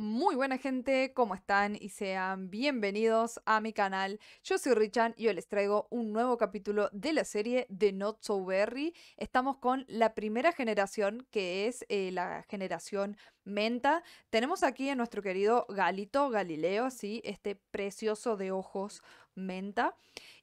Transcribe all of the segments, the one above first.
Muy buena gente, ¿cómo están? Y sean bienvenidos a mi canal. Yo soy Richan y hoy les traigo un nuevo capítulo de la serie de Not So Berry. Estamos con la primera generación, que es eh, la generación menta. Tenemos aquí a nuestro querido Galito Galileo, ¿sí? Este precioso de ojos menta.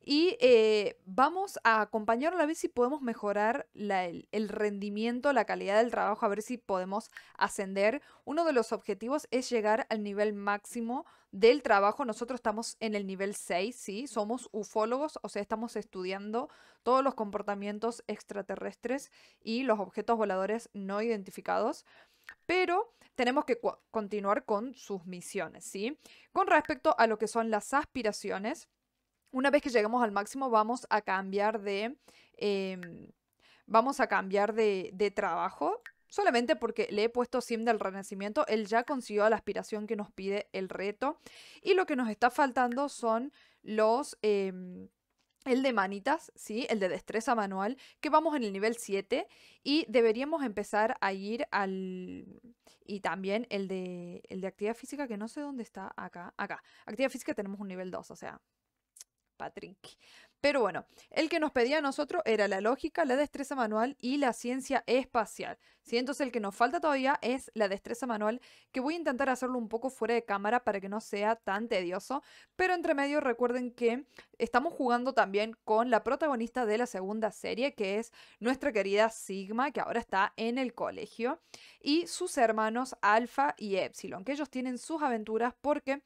Y eh, vamos a acompañarlo a ver si podemos mejorar el, rendimiento, la calidad del trabajo, a ver si podemos ascender. Uno de los objetivos es llegar al nivel máximo del trabajo. Nosotros estamos en el nivel 6, ¿sí? Somos ufólogos, o sea, estamos estudiando todos los comportamientos extraterrestres y los objetos voladores no identificados. Pero tenemos que continuar con sus misiones, ¿sí? Con respecto a lo que son las aspiraciones, una vez que llegamos al máximo vamos a cambiar de... Em, vamos a cambiar de, trabajo solamente porque le he puesto Sim del Renacimiento, él ya consiguió la aspiración que nos pide el reto. Y lo que nos está faltando son los, em, el de manitas, ¿sí? El de destreza manual, que vamos en el nivel 7 y deberíamos empezar a ir al... Y también el de, el de actividad física, que no sé dónde está, acá, acá. Actividad física tenemos un nivel 2, o sea, Patrick. Pero bueno, el que nos pedía a nosotros era la lógica, la destreza manual y la ciencia espacial. Entonces el que nos falta todavía es la destreza manual, que voy a intentar hacerlo un poco fuera de cámara para que no sea tan tedioso. Pero entre medio recuerden que estamos jugando también con la protagonista de la segunda serie, que es nuestra querida Sigma, que ahora está en el colegio, y sus hermanos Alpha y Epsilon, que ellos tienen sus aventuras porque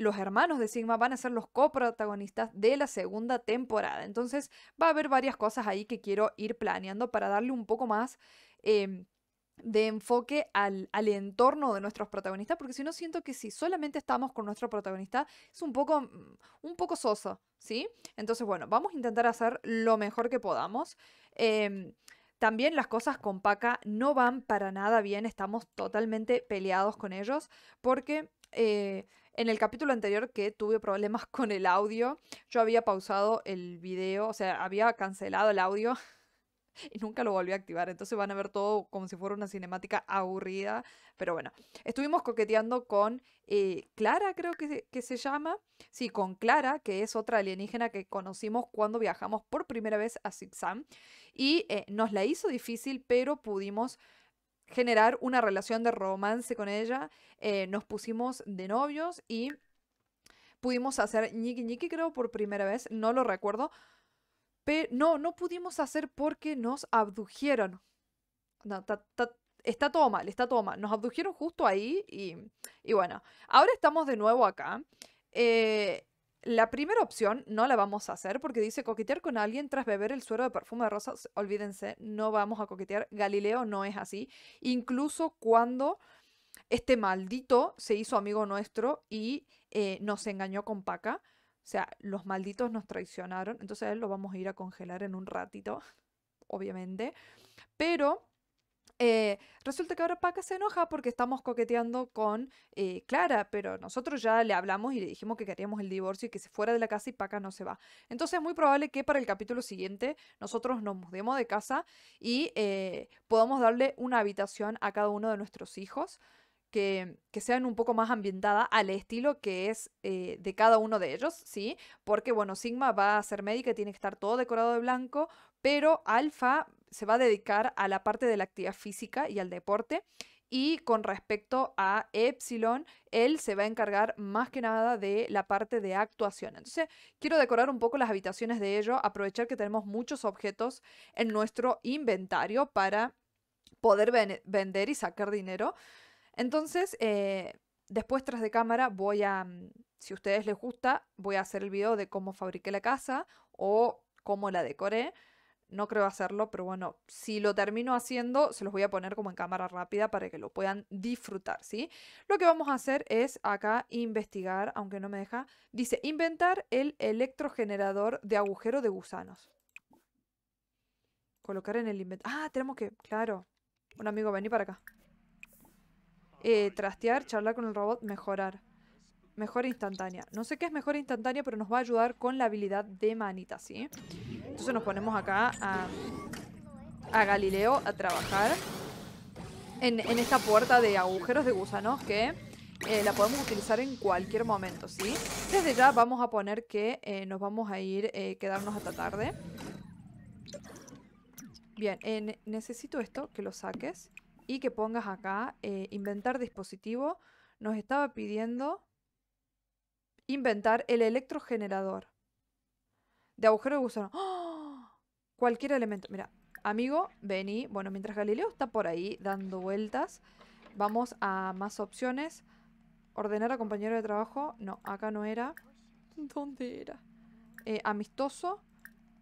los hermanos de Sigma van a ser los coprotagonistas de la segunda temporada. Entonces va a haber varias cosas ahí que quiero ir planeando para darle un poco más... Em, de enfoque al, entorno de nuestros protagonistas, porque si no siento que si solamente estamos con nuestro protagonista es un poco, mm, un poco soso, ¿sí? Entonces, bueno, vamos a intentar hacer lo mejor que podamos. Em, también las cosas con Paca no van para nada bien, estamos totalmente peleados con ellos, porque eh, en el capítulo anterior que tuve problemas con el audio, yo había pausado el video, o sea, había cancelado el audio y nunca lo volví a activar. Entonces van a ver todo como si fuera una cinemática aburrida. Pero bueno, estuvimos coqueteando con eh, Clara, creo que se, llama. Sí, con Clara, que es otra alienígena que conocimos cuando viajamos por primera vez a Sixam. Y eh, nos la hizo difícil, pero pudimos generar una relación de romance con ella. Eh, nos pusimos de novios y pudimos hacer ñiqui ñiqui, creo, por primera vez. No lo recuerdo. Pero no, no pudimos hacer porque nos abdujeron. está todo mal, está todo mal. Nos abdujeron justo ahí y, y bueno, ahora estamos de nuevo acá. Eh, la primera opción no la vamos a hacer porque dice coquetear con alguien tras beber el suero de perfume de rosas. Olvídense, no vamos a coquetear. Galileo no es así. Incluso cuando este maldito se hizo amigo nuestro y eh, nos engañó con Paca. O sea, los malditos nos traicionaron. Entonces a él lo vamos a ir a congelar en un ratito, obviamente. Pero eh, resulta que ahora Paca se enoja porque estamos coqueteando con eh, Clara, pero nosotros ya le hablamos y le dijimos que queríamos el divorcio y que se fuera de la casa y Paca no se va. Entonces es muy probable que para el capítulo siguiente nosotros nos mudemos de casa y eh, podamos darle una habitación a cada uno de nuestros hijos. Que, sean un poco más ambientada al estilo que es de cada uno de ellos, ¿sí? Porque, bueno, Sigma va a ser médica, y tiene que estar todo decorado de blanco, pero Alfa se va a dedicar a la parte de la actividad física y al deporte. Y con respecto a Epsilon, él se va a encargar más que nada de la parte de actuación. Entonces, quiero decorar un poco las habitaciones de ello, aprovechar que tenemos muchos objetos en nuestro inventario para poder vender y sacar dinero. Entonces, eh, después tras de cámara voy a, mm, si a ustedes les gusta, voy a hacer el video de cómo fabriqué la casa o cómo la decoré. No creo hacerlo, pero bueno, si lo termino haciendo, se los voy a poner como en cámara rápida para que lo puedan disfrutar, ¿sí? Lo que vamos a hacer es acá investigar, aunque no me deja. Dice, inventar el electrogenerador de agujero de gusanos. Colocar en el inventario. Ah, tenemos que, claro. Un amigo, vení para acá. Eh, trastear, charlar con el robot, mejorar. Mejor instantánea. No sé qué es mejor instantánea, pero nos va a ayudar con la habilidad de manita, ¿sí? Entonces nos ponemos acá a, Galileo a trabajar en, esta puerta de agujeros de gusanos que eh, la podemos utilizar en cualquier momento, ¿sí? Desde ya vamos a poner que eh, nos vamos a ir, eh, quedarnos hasta tarde. Bien, necesito esto, que lo saques y que pongas acá, inventar dispositivo. Nos estaba pidiendo inventar el electrogenerador. De agujero de gusano. ¡Oh! Cualquier elemento. Mira, amigo, vení. Bueno, mientras Galileo está por ahí dando vueltas, vamos a más opciones. Ordenar a compañero de trabajo. No, acá no era. ¿Dónde era? Eh, amistoso.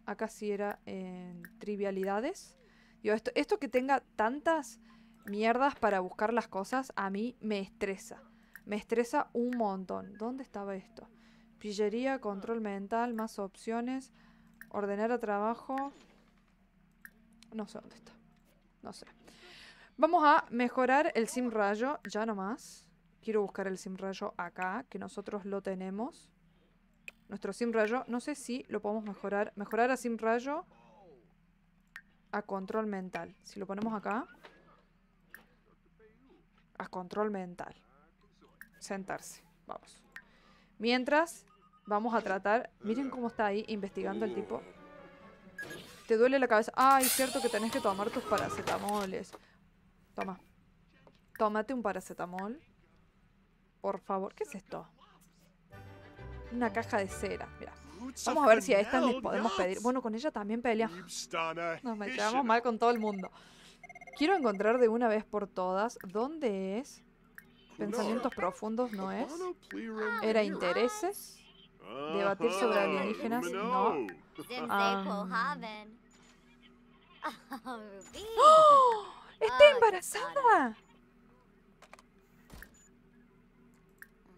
Acá sí era en trivialidades. yo esto, esto que tenga tantas mierdas para buscar las cosas, a mí me estresa. Me estresa un montón. ¿Dónde estaba esto? Pillería, control mental, más opciones. Ordenar a trabajo. No sé dónde está. No sé. Vamos a mejorar el sim rayo. Ya nomás. Quiero buscar el sim rayo acá, que nosotros lo tenemos. Nuestro sim rayo. No sé si lo podemos mejorar. Mejorar a sim rayo a control mental. Si lo ponemos acá. A control mental sentarse. Vamos. Mientras, vamos a tratar... Miren cómo está ahí investigando el tipo. Te duele la cabeza. Ay, es cierto que tenés que tomar tus paracetamoles. Toma. Tómate un paracetamol. Por favor. ¿Qué es esto? Una caja de cera. Mira. Vamos a ver si a esta les podemos pedir. Bueno, con ella también peleamos. Nos metemos mal con todo el mundo. Quiero encontrar de una vez por todas dónde es Pensamientos profundos no es. Era intereses. Debatir sobre alienígenas no. Um, oh, ¡Está oh, embarazada!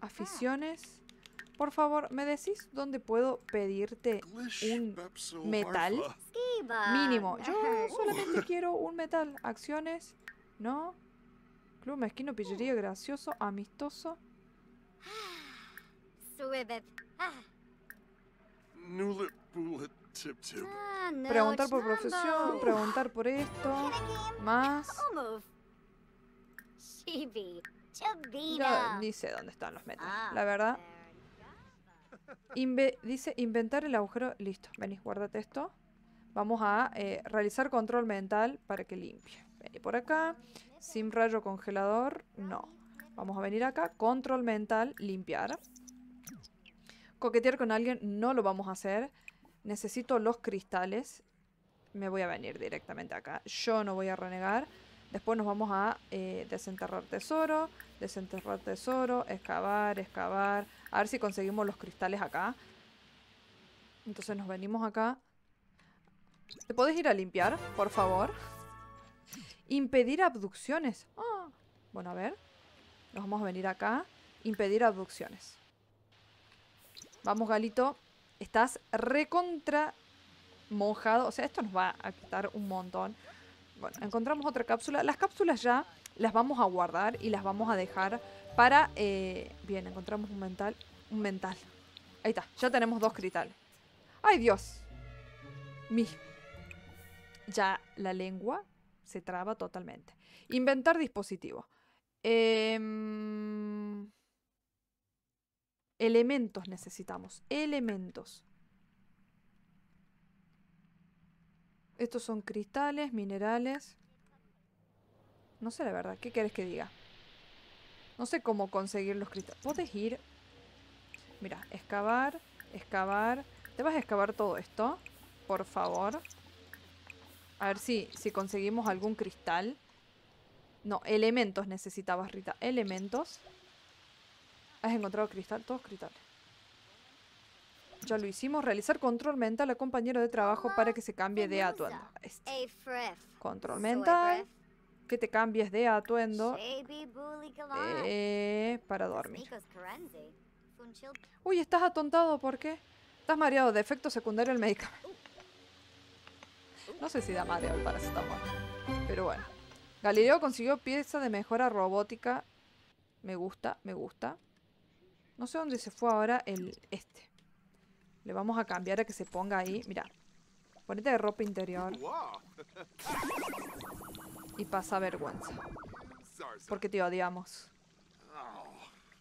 Aficiones. Por favor, ¿me decís dónde puedo pedirte un metal? Mínimo. Yo solamente quiero un metal. Acciones. No. Club mezquino, pillería, gracioso, amistoso. Ah. Ah, preguntar por profesión, preguntar por esto, más. Oh, no, ni sé dónde están los metros ah, la verdad. dice inventar el agujero. Listo, venís, guárdate esto. Vamos a eh, realizar control mental para que limpie. Venir por acá. sin rayo congelador, no. Vamos a venir acá. Control mental, limpiar. Coquetear con alguien, no lo vamos a hacer. Necesito los cristales. Me voy a venir directamente acá. Yo no voy a renegar. Después nos vamos a eh, desenterrar tesoro, desenterrar tesoro, excavar, excavar. A ver si conseguimos los cristales acá. Entonces nos venimos acá. ¿Te podés ir a limpiar, por favor? Impedir abducciones. Ah, bueno, a ver. Nos vamos a venir acá. Impedir abducciones. Vamos, Galito. Estás recontra mojado. O sea, esto nos va a quitar un montón. Bueno, encontramos otra cápsula. Las cápsulas ya las vamos a guardar y las vamos a dejar para... Eh, bien, encontramos un mental. Un mental. Ahí está. Ya tenemos dos cristales. ¡Ay, Dios! Mi... Ya la lengua se traba totalmente. Inventar dispositivos. Em, elementos necesitamos. Elementos. Estos son cristales, minerales. No sé la verdad, ¿qué quieres que diga? No sé cómo conseguir los cristales. ¿Puedes ir... Mira, excavar, excavar. ¿Te vas a excavar todo esto? Por favor. A ver si, si conseguimos algún cristal. No, elementos necesitabas, Rita. Elementos. ¿Has encontrado cristal? Todos cristales. Ya lo hicimos. Realizar control mental a compañero de trabajo para que se cambie de atuendo. Control mental. Que te cambies de atuendo. Eh, para dormir. Uy, estás atontado. ¿Por qué? Estás mareado Defecto secundario al medicamento. No sé si da mareo el paracetamol. Pero bueno. Galileo consiguió pieza de mejora robótica. Me gusta, me gusta. No sé dónde se fue ahora el este. Le vamos a cambiar a que se ponga ahí. Mira. Ponete de ropa interior. Y pasa vergüenza. Porque te odiamos.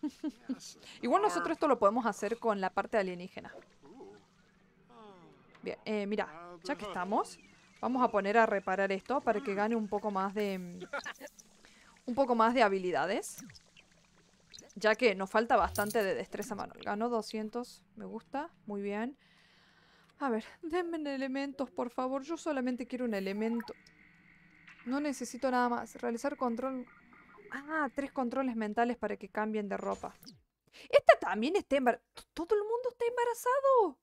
Igual nosotros esto lo podemos hacer con la parte alienígena. Bien, eh, mira, ya que estamos, Vamos a poner a reparar esto para que gane un poco más de... Mm, un poco más de habilidades. Ya que nos falta bastante de destreza manual. Ganó 200. Me gusta. Muy bien. A ver, denme elementos, por favor. Yo solamente quiero un elemento. No necesito nada más. Realizar control... Ah, tres controles mentales para que cambien de ropa. Esta también está embarazada. Todo el mundo está embarazado.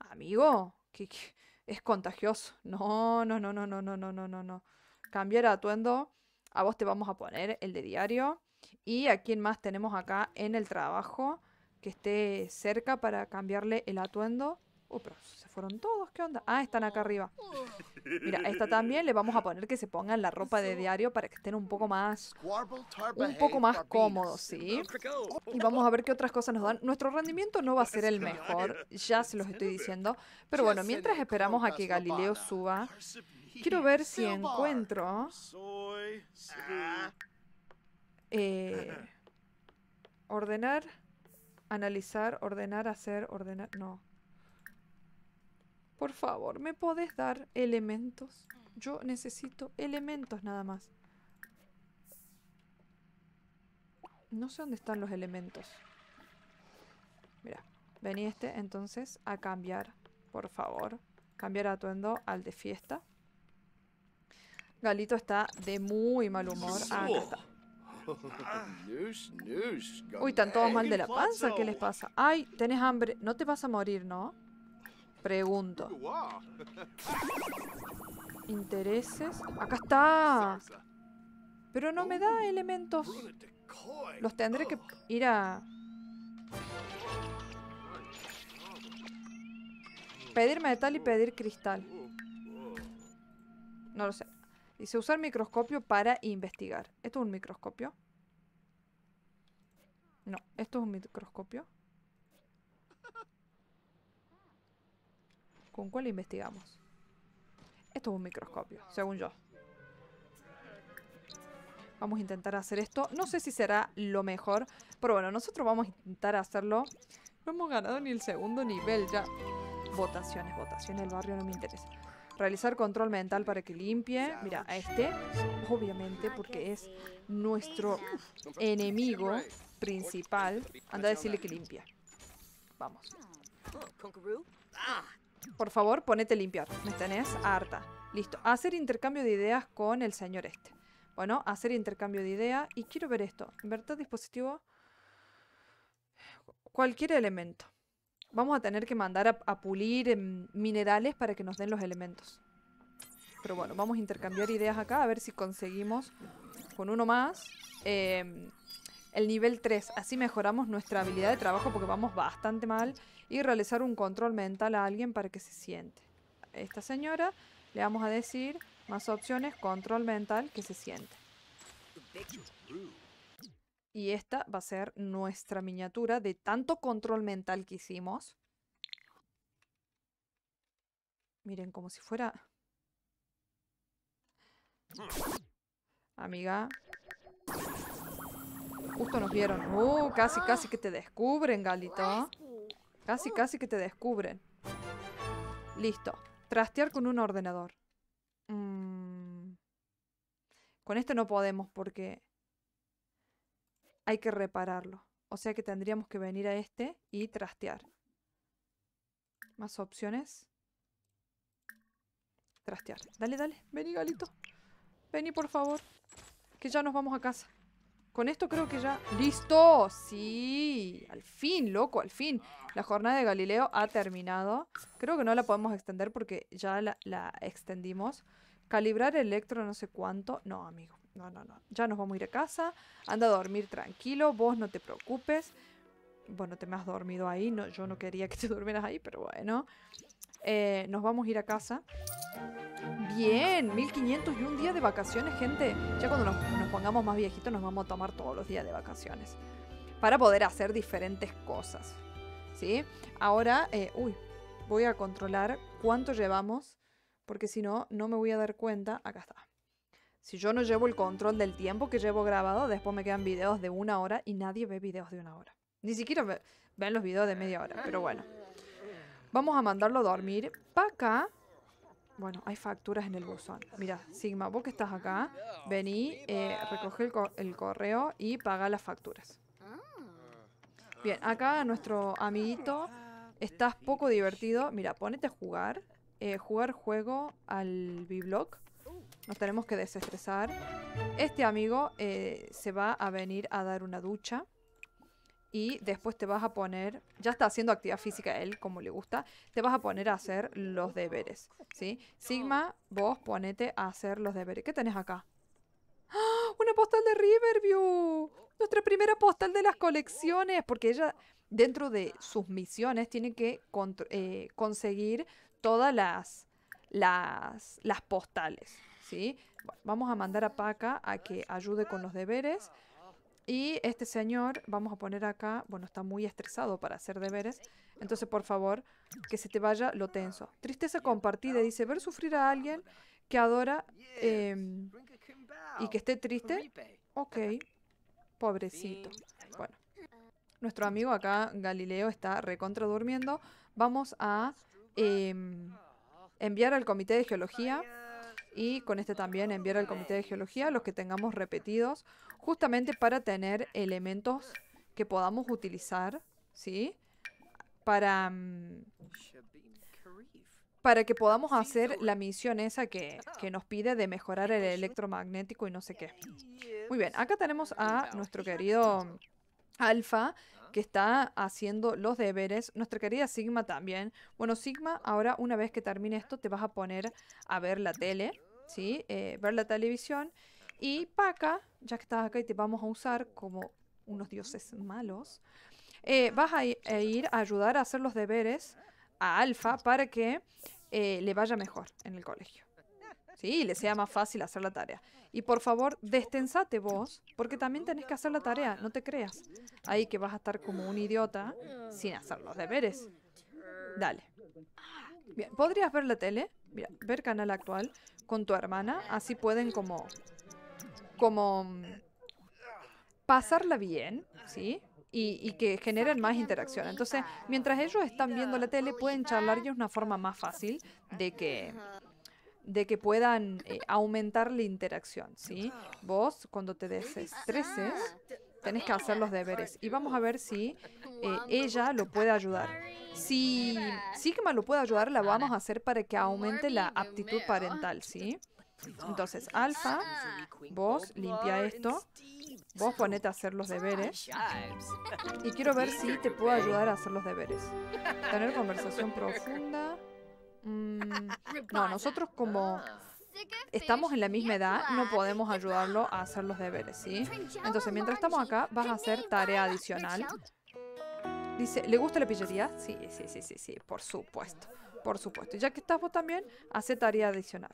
Amigo, ¿qué, qué es contagioso. No, no, no, no, no, no, no, no, no, no. Cambiar atuendo, a vos te vamos a poner el de diario. Y a quien más tenemos acá en el trabajo que esté cerca para cambiarle el atuendo Oh, pero se fueron todos, ¿qué onda? Ah, están acá arriba. Mira, esta también le vamos a poner que se pongan la ropa de diario para que estén un poco más... Un poco más cómodos, ¿sí? Y vamos a ver qué otras cosas nos dan. Nuestro rendimiento no va a ser el mejor, ya se los estoy diciendo. Pero bueno, mientras esperamos a que Galileo suba, quiero ver si encuentro... Eh, ordenar, analizar, ordenar, hacer, ordenar... No. Por favor, ¿me podés dar elementos? Yo necesito elementos nada más. No sé dónde están los elementos. Mira, vení este entonces a cambiar, por favor. Cambiar atuendo al de fiesta. Galito está de muy mal humor. Ah, Uy, están todos mal de la panza. ¿Qué les pasa? Ay, tenés hambre. No te vas a morir, ¿no? Pregunto. Oh, Intereses. Acá está. Pero no me da oh, elementos. Los tendré que oh. ir a... Pedir metal y pedir cristal. No lo sé. Dice usar microscopio para investigar. ¿Esto es un microscopio? No, esto es un microscopio. ¿Con cuál investigamos? Esto es un microscopio, según yo. Vamos a intentar hacer esto. No sé si será lo mejor, pero bueno, nosotros vamos a intentar hacerlo. No hemos ganado ni el segundo nivel ya. Votaciones, votaciones, el barrio no me interesa. Realizar control mental para que limpie. Mira, a este, obviamente, porque es nuestro enemigo principal. Anda a decirle que limpia. Vamos por favor, ponete a limpiar. ¿Me tenés? Harta. Listo. Hacer intercambio de ideas con el señor este. Bueno, hacer intercambio de ideas. Y quiero ver esto. ¿Verdad, dispositivo. Cualquier elemento. Vamos a tener que mandar a, pulir em, minerales para que nos den los elementos. Pero bueno, vamos a intercambiar ideas acá. A ver si conseguimos con uno más. Eh, el nivel 3. Así mejoramos nuestra habilidad de trabajo porque vamos bastante mal. Y realizar un control mental a alguien para que se siente. A esta señora le vamos a decir más opciones, control mental, que se siente. Y esta va a ser nuestra miniatura de tanto control mental que hicimos. Miren, como si fuera... Amiga, justo nos vieron. Uh, casi, casi que te descubren, Galito. Casi, casi que te descubren. Listo. Trastear con un ordenador. Mm. Con este no podemos porque hay que repararlo. O sea que tendríamos que venir a este y trastear. Más opciones. Trastear. Dale, dale. Vení, Galito. Vení, por favor. Que ya nos vamos a casa. Con esto creo que ya... ¡Listo! ¡Sí! Al fin, loco, al fin. La jornada de Galileo ha terminado. Creo que no la podemos extender porque ya la, extendimos. Calibrar electro no sé cuánto. No, amigo. No, no, no. Ya nos vamos a ir a casa. Anda a dormir tranquilo. Vos no te preocupes. Bueno, te me has dormido ahí. yo no quería que te durmieras ahí, pero bueno. Eh, nos vamos a ir a casa. Bien, 1500 y un día de vacaciones, gente. Ya cuando nos, pongamos más viejitos nos vamos a tomar todos los días de vacaciones. Para poder hacer diferentes cosas. ¿Sí? Ahora, eh, voy a controlar cuánto llevamos. Porque si no, no me voy a dar cuenta. Acá está. Si yo no llevo el control del tiempo que llevo grabado, después me quedan videos de una hora y nadie ve videos de una hora. Ni siquiera ven los videos de media hora, pero bueno. Vamos a mandarlo a dormir. acá, Bueno, hay facturas en el buzón. Mira, Sigma, vos que estás acá, vení, eh, recoge el, correo y paga las facturas. Bien, acá nuestro amiguito, estás poco divertido. Mira, ponete a jugar. Eh, jugar juego al b Nos tenemos que desestresar. Este amigo eh, se va a venir a dar una ducha y después te vas a poner, ya está haciendo actividad física él como le gusta, te vas a poner a hacer los deberes, ¿sí? Sigma, vos ponete a hacer los deberes. ¿Qué tenés acá? ¡Ah! ¡Una postal de Riverview! Nuestra primera postal de las colecciones, porque ella dentro de sus misiones tiene que eh, conseguir todas las, las, postales, ¿sí? vamos a mandar a Paca a que ayude con los deberes. Y este señor, vamos a poner acá, bueno, está muy estresado para hacer deberes, entonces por favor, que se te vaya lo tenso. Tristeza compartida, dice, ver sufrir a alguien que adora em, y que esté triste. Ok, pobrecito. Bueno, nuestro amigo acá, Galileo, está recontra durmiendo. Vamos a em, enviar al comité de geología y con este también enviar al Comité de Geología los que tengamos repetidos, justamente para tener elementos que podamos utilizar, ¿sí? Para, mm, para que podamos hacer la misión esa que, que nos pide de mejorar el electromagnético y no sé qué. Muy bien, acá tenemos a nuestro querido mm, Alfa, que está haciendo los deberes. Nuestra querida Sigma también. Bueno, Sigma, ahora una vez que termine esto, te vas a poner a ver la tele, ¿sí? Eh, ver la televisión. Y Paca, ya que estás acá y te vamos a usar como unos dioses malos, eh, vas a ir a ayudar a hacer los deberes a Alfa para que eh, le vaya mejor en el colegio. Sí, le sea más fácil hacer la tarea. Y por favor, destensate vos, porque también tenés que hacer la tarea, no te creas. Ahí que vas a estar como un idiota sin hacer los deberes. Dale. Bien, podrías ver la tele, ver canal actual con tu hermana, así pueden como... como... Mm, pasarla bien, ¿sí? Y, y, que generen más interacción. Entonces, mientras ellos están viendo la tele, pueden charlar y es una forma más fácil de que de que puedan eh, aumentar la interacción, ¿sí? Vos, cuando te desestreses, tenés que hacer los deberes. Y vamos a ver si eh, ella lo puede ayudar. Si Sigma lo puede ayudar, la vamos a hacer para que aumente la aptitud parental, ¿sí? Entonces, Alfa, vos limpia esto, vos ponete a hacer los deberes y quiero ver si te puedo ayudar a hacer los deberes. Tener conversación profunda. Mm, no, nosotros como ah. estamos en la misma edad, no podemos ayudarlo a hacer los deberes, ¿sí? Entonces, mientras estamos acá, vas a hacer tarea adicional. Dice, ¿le gusta la pillería? Sí, sí, sí, sí, sí, por supuesto. Por supuesto. Ya que estamos también, hace tarea adicional.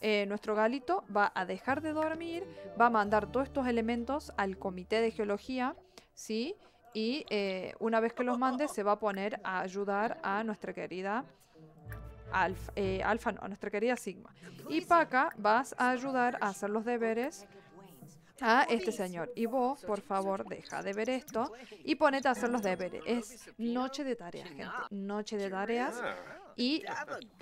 Eh, nuestro galito va a dejar de dormir, va a mandar todos estos elementos al comité de geología, ¿sí? Y eh, una vez que los mande, se va a poner a ayudar a nuestra querida eh, alfa, eh, no, nuestra querida Sigma. Y Paca, vas a ayudar a hacer los deberes a este señor. Y vos, por favor, deja de ver esto y ponete a hacer los deberes. Es noche de tareas, gente. Noche de tareas y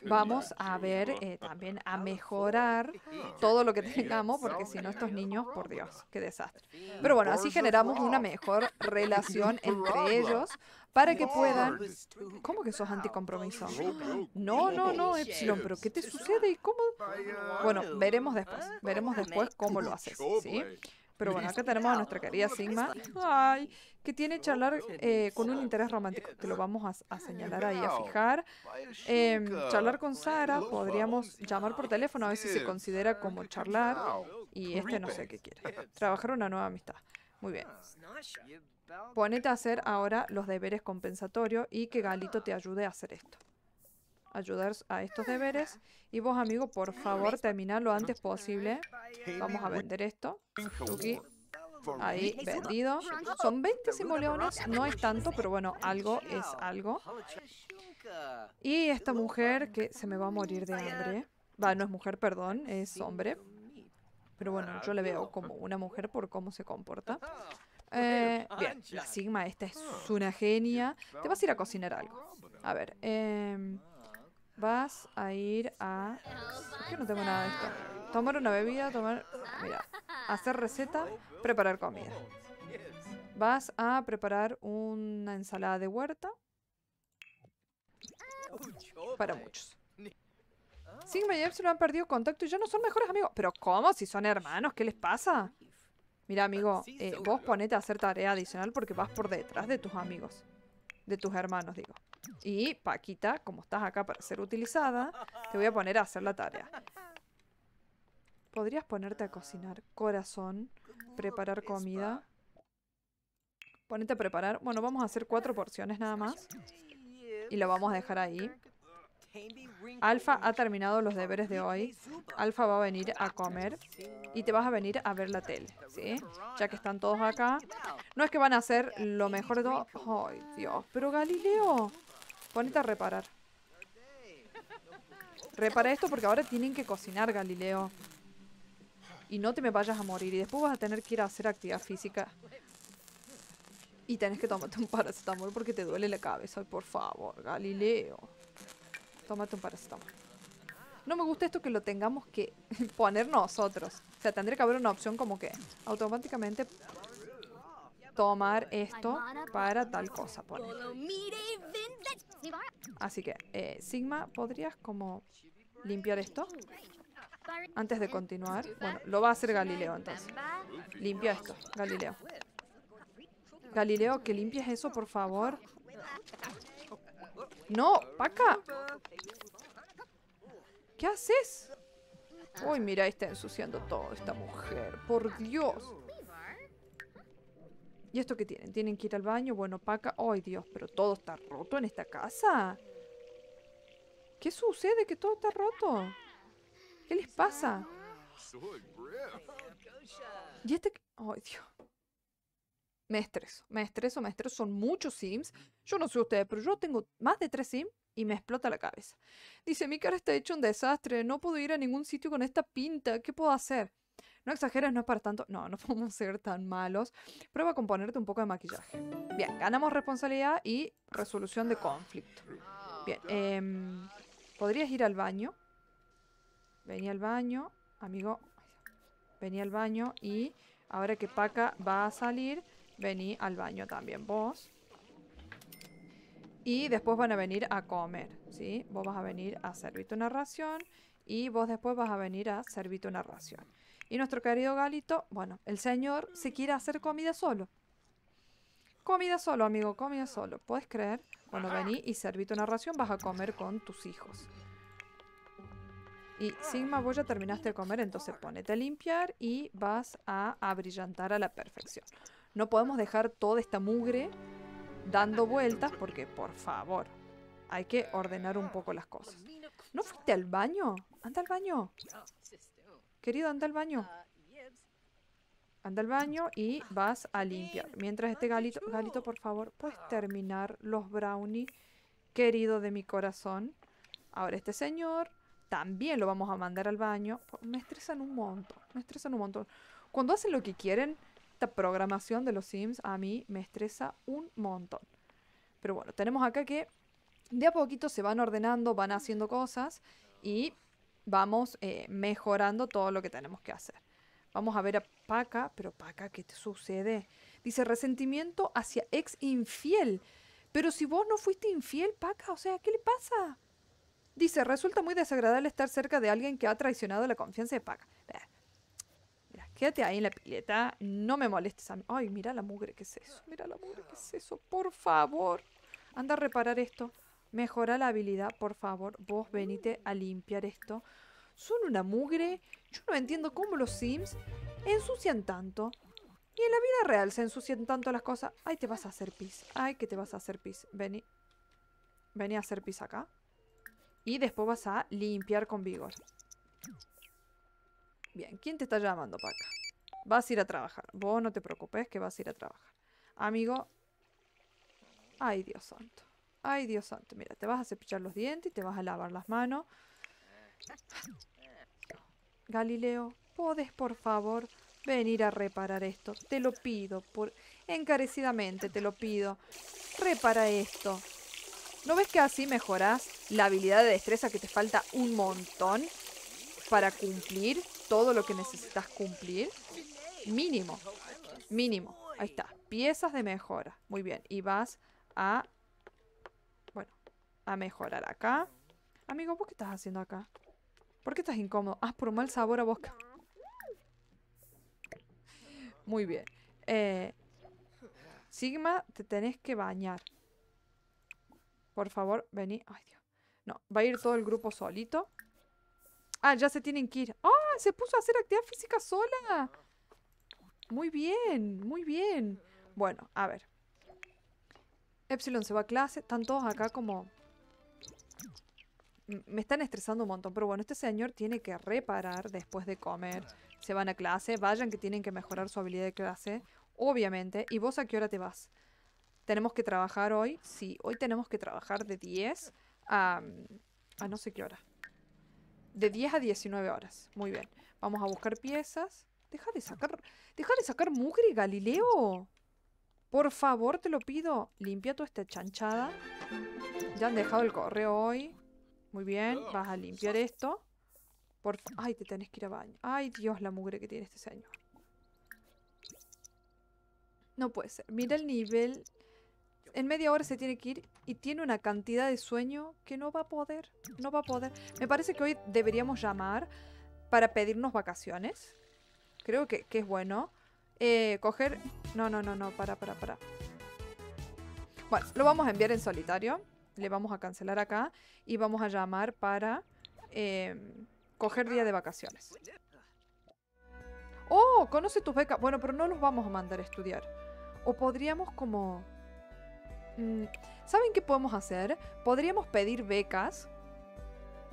vamos a ver eh, también a mejorar todo lo que tengamos, porque si no estos niños, por Dios, qué desastre. Pero bueno, así generamos una mejor relación entre ellos para que puedan... ¿Cómo que sos anticompromiso? No, no, no, Epsilon, pero ¿qué te sucede y cómo? Bueno, veremos después, veremos después cómo lo haces, ¿sí? Pues. Pero bueno, acá tenemos a nuestra querida Sigma, que tiene charlar eh, con un interés romántico, que lo vamos a, señalar ahí, a fijar. Em, charlar con Sara, podríamos llamar por teléfono a ver si se considera como charlar. Y este no sé qué quiere. Trabajar una nueva amistad. Muy bien. Ponete a hacer ahora los deberes compensatorios y que Galito te ayude a hacer esto ayudar a estos deberes. Y vos, amigo, por favor, termina lo antes posible. Vamos a vender esto. Ahí, vendido. Son 20 simoleones, no es tanto, pero bueno, algo es algo. Y esta mujer que se me va a morir de hambre. Va, no es mujer, perdón, es hombre. Pero bueno, yo le veo como una mujer por cómo se comporta. bien, la Sigma esta es una genia. Te vas a ir a cocinar algo. A ver, eh, Vas a ir a... no tengo nada esto. Tomar una bebida, tomar... Mira, hacer receta, preparar comida. Vas a preparar una ensalada de huerta. Para muchos. Sigma y Epsilon han perdido contacto y ya no son mejores amigos. ¿Pero cómo? Si son hermanos, ¿qué les pasa? Mira, amigo, eh, vos ponete a hacer tarea adicional porque vas por detrás de tus amigos. De tus hermanos, digo. Y Paquita, como estás acá para ser utilizada, te voy a poner a hacer la tarea. ¿Podrías ponerte a cocinar? Corazón. Preparar comida. Ponete a preparar. Bueno, vamos a hacer cuatro porciones nada más. Y lo vamos a dejar ahí. Alfa ha terminado los deberes de hoy. Alfa va a venir a comer y te vas a venir a ver la tele, ¿sí? Ya que están todos acá. No es que van a hacer lo mejor de todo. ¡Ay, Dios! Pero Galileo, Ponete a reparar. Repara esto porque ahora tienen que cocinar, Galileo. Y no te me vayas a morir. Y después vas a tener que ir a hacer actividad física. Y tenés que tomarte un paracetamol porque te duele la cabeza. por favor, Galileo. Tómate un paracetamol. No me gusta esto que lo tengamos que poner nosotros. O sea, tendría que haber una opción como que automáticamente tomar esto para tal cosa. Así que, eh, Sigma, ¿podrías como limpiar esto? Antes de continuar. Bueno, lo va a hacer Galileo entonces. Limpia esto, Galileo. Galileo, que limpies eso, por favor. No, Paca. ¿Qué haces? Uy, mira, está ensuciando todo esta mujer. Por Dios. ¿Y esto qué tienen? ¿Tienen que ir al baño? Bueno, Paca. ¡Ay, Dios! Pero todo está roto en esta casa. ¿Qué sucede? Que todo está roto. ¿Qué les pasa? Y este... ¡Ay, Dios! Me estreso, me estreso, me estreso. Son muchos sims. Yo no sé ustedes, pero yo tengo más de tres sims y me explota la cabeza. Dice, mi cara está hecho un desastre. No puedo ir a ningún sitio con esta pinta. ¿Qué puedo hacer? No exageres, no es para tanto. No, no podemos ser tan malos. Prueba con ponerte un poco de maquillaje. Bien, ganamos responsabilidad y resolución de conflicto. Bien, em, podrías ir al baño. Vení al baño, amigo. Vení al baño y ahora que Paca va a salir, vení al baño también vos. Y después van a venir a comer, ¿sí? Vos vas a venir a servirte una ración y vos después vas a venir a servirte una ración. Y nuestro querido Galito, bueno, el señor se quiere hacer comida solo. Comida solo, amigo, comida solo. ¿Puedes creer? Cuando vení y serví una ración vas a comer con tus hijos. Y Sigma, vos ya terminaste de comer, entonces ponete a limpiar y vas a abrillantar a la perfección. No podemos dejar toda esta mugre dando vueltas porque, por favor, hay que ordenar un poco las cosas. ¿No fuiste al baño? Anda al baño. Querido, anda al baño. Ah, anda al baño y ah, vas a limpiar. Mientras este galito, galito, por favor, puedes ah. terminar los brownies, querido de mi corazón. Ahora este señor también lo vamos a mandar al baño. Me estresan un montón, me estresan un montón. Cuando hacen lo que quieren, esta programación de los Sims a mí me estresa un montón. Pero bueno, tenemos acá que de a poquito se van ordenando, van haciendo cosas y vamos eh, mejorando todo lo que tenemos que hacer. Vamos a ver a Paca, pero Paca, ¿qué te sucede? Dice resentimiento hacia ex infiel. Pero si vos no fuiste infiel, Paca, o sea, ¿qué le pasa? Dice, resulta muy desagradable estar cerca de alguien que ha traicionado la confianza de Paca. Mira, quédate ahí en la pileta, no me molestes a mí. Ay, mira la mugre, ¿qué es eso? Mira la mugre, ¿qué es eso? Por favor, anda a reparar esto. Mejora la habilidad, por favor. Vos venite a limpiar esto. Son una mugre. Yo no entiendo cómo los Sims ensucian tanto. Y en la vida real se ensucian tanto las cosas. Ay, te vas a hacer pis. Ay, que te vas a hacer pis. Vení. Vení a hacer pis acá. Y después vas a limpiar con vigor. Bien, ¿quién te está llamando, para acá? Vas a ir a trabajar. Vos no te preocupes que vas a ir a trabajar. Amigo. Ay, Dios santo. Ay, Dios santo, mira, te vas a cepillar los dientes y te vas a lavar las manos. Galileo, ¿podés por favor venir a reparar esto? Te lo pido, por... encarecidamente te lo pido. Repara esto. ¿No ves que así mejoras la habilidad de destreza que te falta un montón para cumplir todo lo que necesitas cumplir? Mínimo, mínimo. Ahí está, piezas de mejora. Muy bien, y vas a a mejorar acá. Amigo, ¿vos qué estás haciendo acá? ¿Por qué estás incómodo? Ah, por mal sabor a vos. Muy bien. Eh, Sigma, te tenés que bañar. Por favor, vení. Ay, Dios. No, va a ir todo el grupo solito. Ah, ya se tienen que ir. ¡Ah! se puso a hacer actividad física sola. Muy bien, muy bien. Bueno, a ver. Epsilon se va a clase. Están todos acá como me están estresando un montón, pero bueno, este señor tiene que reparar después de comer. Se van a clase, vayan que tienen que mejorar su habilidad de clase, obviamente. ¿Y vos a qué hora te vas? ¿Tenemos que trabajar hoy? Sí, hoy tenemos que trabajar de 10 a, a no sé qué hora. De 10 a 19 horas. Muy bien. Vamos a buscar piezas. Deja de sacar... Deja de sacar mugre, Galileo. Por favor, te lo pido. Limpia toda esta chanchada. Ya han dejado el correo hoy. Muy bien, vas a limpiar esto. Ay, te tenés que ir a baño. Ay, Dios, la mugre que tiene este señor. No puede ser. Mira el nivel. En media hora se tiene que ir y tiene una cantidad de sueño que no va a poder. No va a poder. Me parece que hoy deberíamos llamar para pedirnos vacaciones. Creo que, es bueno. Eh, coger... No, no, no, no. Para, para, para. Bueno, lo vamos a enviar en solitario le vamos a cancelar acá y vamos a llamar para em, coger día de vacaciones. ¡Oh! Conoce tus becas. Bueno, pero no los vamos a mandar a estudiar. O podríamos como... Mm, ¿Saben qué podemos hacer? Podríamos pedir becas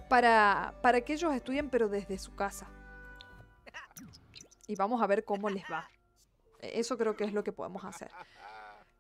para, para que ellos estudien, pero desde su casa. Y vamos a ver cómo les va. E-, eso creo que es lo que podemos hacer.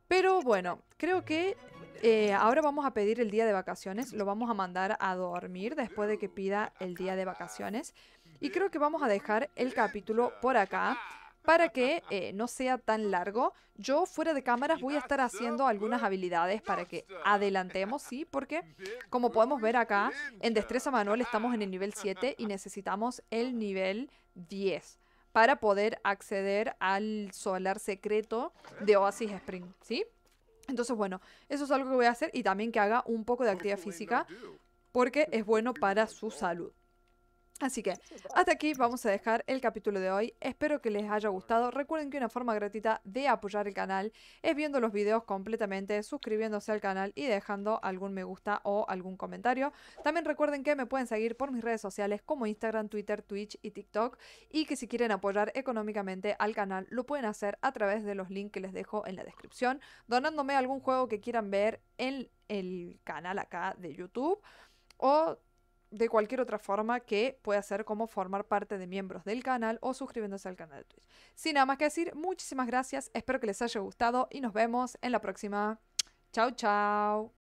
Pero bueno, creo que eh, ahora vamos a pedir el día de vacaciones, lo vamos a mandar a dormir después de que pida el día de vacaciones. Y creo que vamos a dejar el capítulo por acá para que eh, no sea tan largo. Yo fuera de cámaras voy a estar haciendo algunas habilidades para que adelantemos, ¿sí? Porque como podemos ver acá, en Destreza Manual estamos en el nivel 7 y necesitamos el nivel 10 para poder acceder al solar secreto de Oasis Spring, ¿sí? Entonces, bueno, eso es algo que voy a hacer y también que haga un poco de actividad física porque es bueno para su salud. Así que hasta aquí vamos a dejar el capítulo de hoy. Espero que les haya gustado. Recuerden que una forma gratuita de apoyar el canal es viendo los videos completamente, suscribiéndose al canal y dejando algún me gusta o algún comentario. También recuerden que me pueden seguir por mis redes sociales como Instagram, Twitter, Twitch y TikTok y que si quieren apoyar económicamente al canal lo pueden hacer a través de los links que les dejo en la descripción, donándome algún juego que quieran ver en el canal acá de YouTube o de cualquier otra forma que pueda ser como formar parte de miembros del canal o suscribiéndose al canal de Twitch. Sin nada más que decir, muchísimas gracias, espero que les haya gustado y nos vemos en la próxima. Chao, chao.